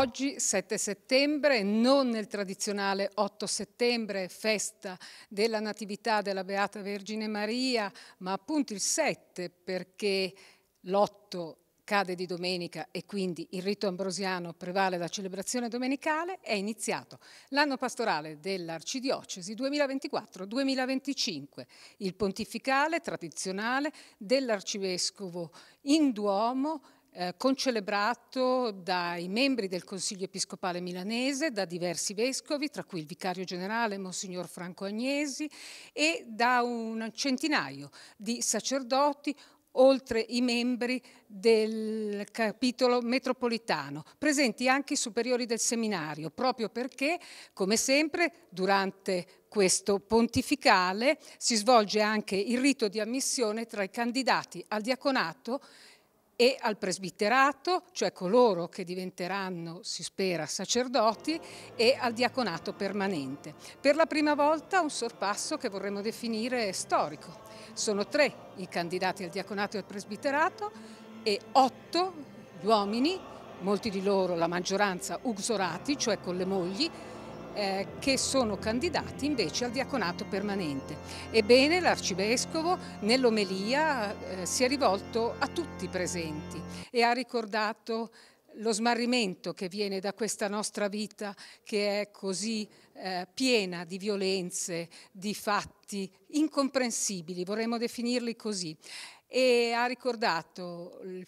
Oggi 7 settembre, non nel tradizionale 8 settembre, festa della Natività della Beata Vergine Maria, ma appunto il 7 perché l'8 cade di domenica e quindi il rito ambrosiano prevale la celebrazione domenicale, è iniziato l'anno pastorale dell'Arcidiocesi 2024-2025, il pontificale tradizionale dell'Arcivescovo in Duomo eh, concelebrato dai membri del Consiglio Episcopale Milanese, da diversi vescovi, tra cui il vicario generale Monsignor Franco Agnesi, e da un centinaio di sacerdoti, oltre i membri del capitolo metropolitano, presenti anche i superiori del seminario, proprio perché, come sempre, durante questo pontificale si svolge anche il rito di ammissione tra i candidati al diaconato e al presbiterato, cioè coloro che diventeranno, si spera, sacerdoti, e al diaconato permanente. Per la prima volta un sorpasso che vorremmo definire storico. Sono tre i candidati al diaconato e al presbiterato e otto gli uomini, molti di loro, la maggioranza, uxorati, cioè con le mogli, eh, che sono candidati invece al diaconato permanente. Ebbene l'arcivescovo nell'omelia eh, si è rivolto a tutti i presenti e ha ricordato lo smarrimento che viene da questa nostra vita che è così eh, piena di violenze, di fatti incomprensibili, vorremmo definirli così. E ha ricordato il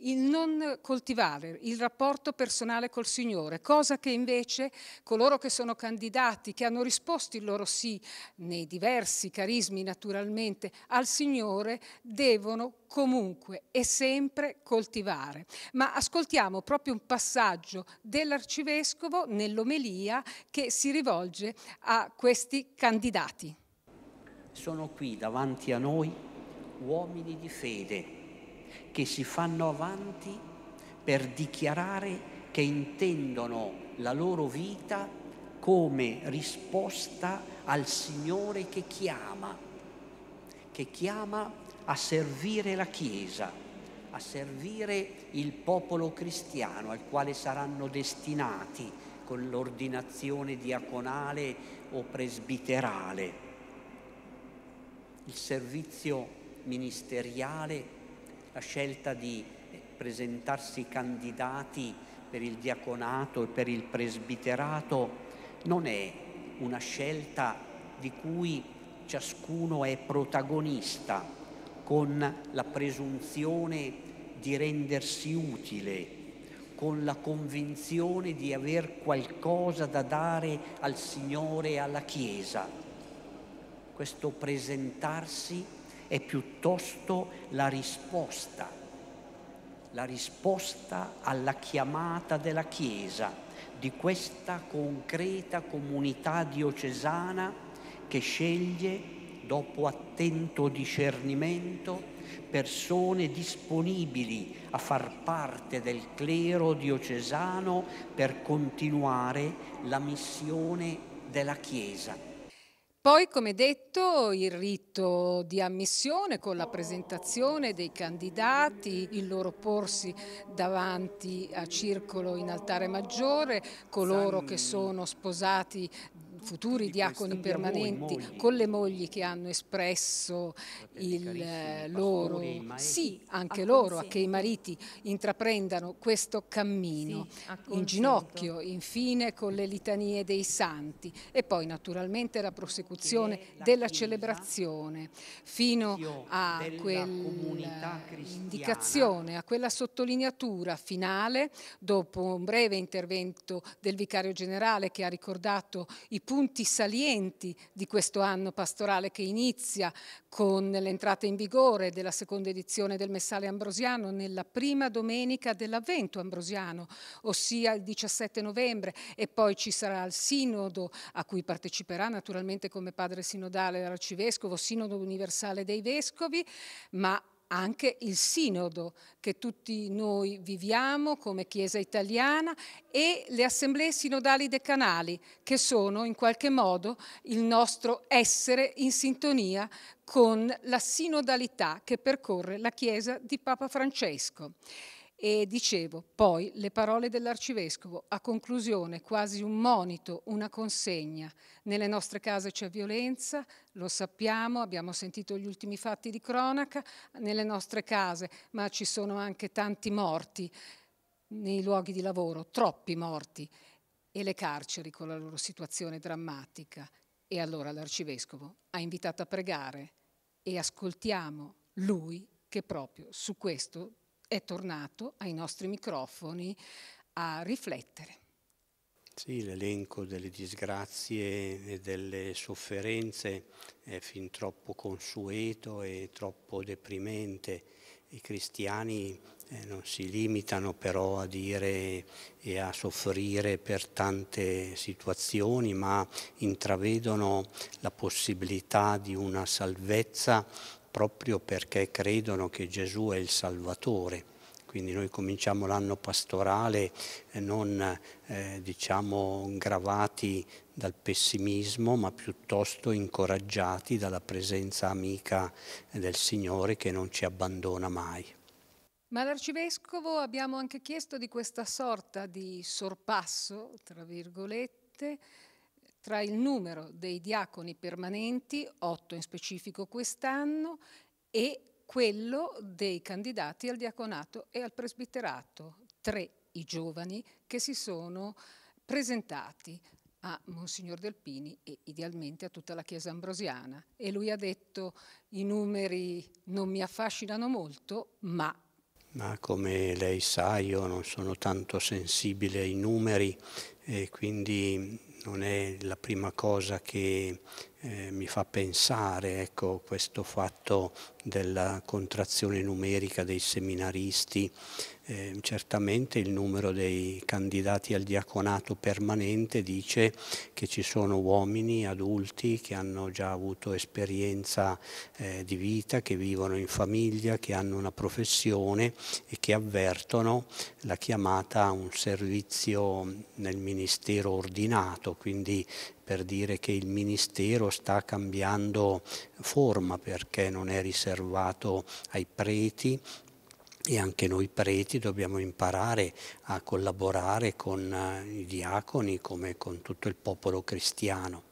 il non coltivare il rapporto personale col Signore, cosa che invece coloro che sono candidati, che hanno risposto il loro sì nei diversi carismi naturalmente al Signore, devono comunque e sempre coltivare. Ma ascoltiamo proprio un passaggio dell'arcivescovo nell'omelia che si rivolge a questi candidati. Sono qui davanti a noi uomini di fede che si fanno avanti per dichiarare che intendono la loro vita come risposta al Signore che chiama, che chiama a servire la Chiesa, a servire il popolo cristiano al quale saranno destinati con l'ordinazione diaconale o presbiterale. Il servizio ministeriale la scelta di presentarsi candidati per il diaconato e per il presbiterato non è una scelta di cui ciascuno è protagonista con la presunzione di rendersi utile, con la convinzione di aver qualcosa da dare al Signore e alla Chiesa. Questo presentarsi è piuttosto la risposta, la risposta alla chiamata della Chiesa, di questa concreta comunità diocesana che sceglie, dopo attento discernimento, persone disponibili a far parte del clero diocesano per continuare la missione della Chiesa. Poi, come detto, il rito di ammissione con la presentazione dei candidati, il loro porsi davanti a circolo in altare maggiore, coloro che sono sposati futuri diaconi permanenti, con le mogli che hanno espresso il loro sì, anche loro, a che i mariti intraprendano questo cammino in ginocchio, infine con le litanie dei santi e poi naturalmente la prosecuzione della celebrazione fino a quell'indicazione, a quella sottolineatura finale dopo un breve intervento del vicario generale che ha ricordato i punti salienti di questo anno pastorale che inizia con l'entrata in vigore della seconda edizione del Messale Ambrosiano nella prima domenica dell'Avvento Ambrosiano, ossia il 17 novembre e poi ci sarà il sinodo a cui parteciperà naturalmente come padre sinodale l'arcivescovo, sinodo universale dei vescovi, ma anche il sinodo che tutti noi viviamo come Chiesa italiana e le assemblee sinodali decanali che sono in qualche modo il nostro essere in sintonia con la sinodalità che percorre la Chiesa di Papa Francesco. E dicevo, poi le parole dell'arcivescovo, a conclusione quasi un monito, una consegna. Nelle nostre case c'è violenza, lo sappiamo, abbiamo sentito gli ultimi fatti di cronaca nelle nostre case, ma ci sono anche tanti morti nei luoghi di lavoro, troppi morti, e le carceri con la loro situazione drammatica. E allora l'arcivescovo ha invitato a pregare e ascoltiamo lui che proprio su questo è tornato ai nostri microfoni a riflettere. Sì, l'elenco delle disgrazie e delle sofferenze è fin troppo consueto e troppo deprimente. I cristiani eh, non si limitano però a dire e a soffrire per tante situazioni, ma intravedono la possibilità di una salvezza proprio perché credono che Gesù è il Salvatore. Quindi noi cominciamo l'anno pastorale eh, non eh, diciamo gravati dal pessimismo, ma piuttosto incoraggiati dalla presenza amica del Signore che non ci abbandona mai. Ma l'Arcivescovo abbiamo anche chiesto di questa sorta di sorpasso, tra virgolette, tra il numero dei diaconi permanenti, 8 in specifico quest'anno, e quello dei candidati al diaconato e al presbiterato, 3 i giovani che si sono presentati a Monsignor Delpini e idealmente a tutta la Chiesa ambrosiana. E lui ha detto i numeri non mi affascinano molto, ma... Ma come lei sa io non sono tanto sensibile ai numeri e quindi non è la prima cosa che eh, mi fa pensare ecco, questo fatto della contrazione numerica dei seminaristi, eh, certamente il numero dei candidati al diaconato permanente dice che ci sono uomini adulti che hanno già avuto esperienza eh, di vita, che vivono in famiglia, che hanno una professione e che avvertono la chiamata a un servizio nel ministero ordinato, quindi per dire che il ministero sta cambiando forma perché non è riservato ai preti, e anche noi preti dobbiamo imparare a collaborare con eh, i diaconi come con tutto il popolo cristiano.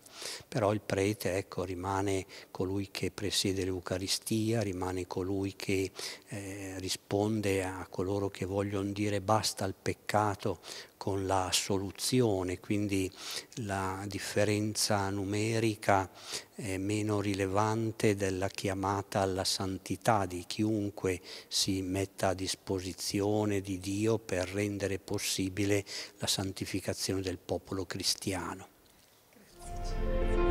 Però il prete ecco, rimane colui che presiede l'Eucaristia, rimane colui che eh, risponde a coloro che vogliono dire basta al peccato con la soluzione, quindi la differenza numerica è meno rilevante della chiamata alla santità di chiunque si metta a disposizione di Dio per rendere possibile la santificazione del popolo cristiano. Thank you.